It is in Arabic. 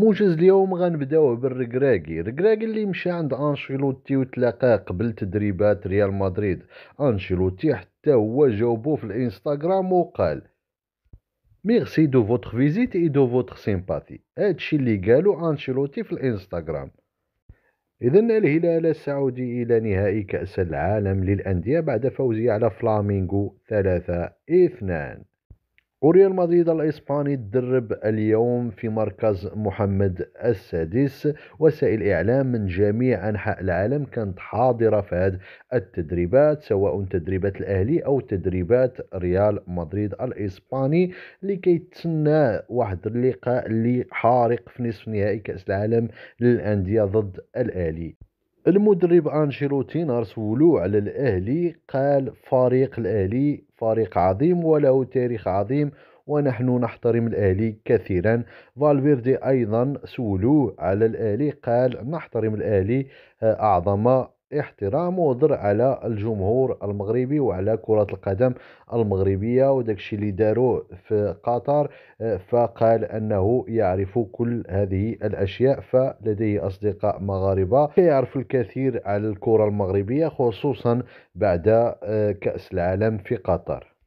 موجز اليوم غنبداو بالركراكي ركراكي اللي مشى عند انشيلوتي وتلاقاه قبل تدريبات ريال مدريد انشيلوتي حتى هو جاوبو في الانستغرام وقال ميرسي دو فوتر فيزيت اي دو فوتر سيمباتي هادشي اللي قالو انشيلوتي في الانستغرام إذا الهلال السعودي إلى نهائي كأس العالم للأندية بعد فوزه على فلامينغو ثلاثة اثنان وريال مدريد الإسباني تدرب اليوم في مركز محمد السادس وسائل إعلام من جميع أنحاء العالم كانت حاضرة في هذه التدريبات سواء تدريبات الأهلي أو تدريبات ريال مدريد الإسباني لكي تسنى واحد اللقاء اللي حارق في نصف نهائي كأس العالم للأندية ضد الأهلي المدرب انشيلوتي نهار سولو على الاهلي قال فريق الاهلي فريق عظيم وله تاريخ عظيم ونحن نحترم الاهلي كثيرا فالفيردي ايضا سولوه على الاهلي قال نحترم الاهلي اعظم احترام وضر على الجمهور المغربي وعلى كرة القدم المغربية وداك الشيء اللي داروه في قطر آه، فقال أنه يعرف كل هذه الأشياء فلديه أصدقاء مغاربة يعرف الكثير على الكرة المغربية خصوصا بعد آه، كأس العالم في قطر